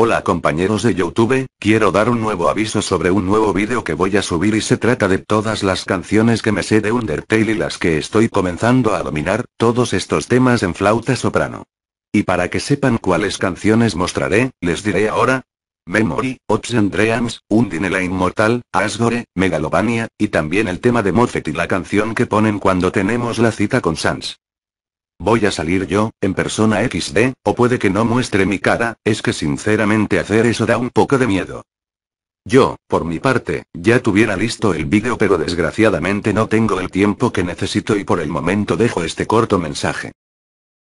Hola compañeros de Youtube, quiero dar un nuevo aviso sobre un nuevo vídeo que voy a subir y se trata de todas las canciones que me sé de Undertale y las que estoy comenzando a dominar, todos estos temas en flauta soprano. Y para que sepan cuáles canciones mostraré, les diré ahora. Memory, Ops and Dreams, la Inmortal, Asgore, Megalovania, y también el tema de Moffat y la canción que ponen cuando tenemos la cita con Sans. Voy a salir yo, en persona XD, o puede que no muestre mi cara, es que sinceramente hacer eso da un poco de miedo. Yo, por mi parte, ya tuviera listo el vídeo pero desgraciadamente no tengo el tiempo que necesito y por el momento dejo este corto mensaje.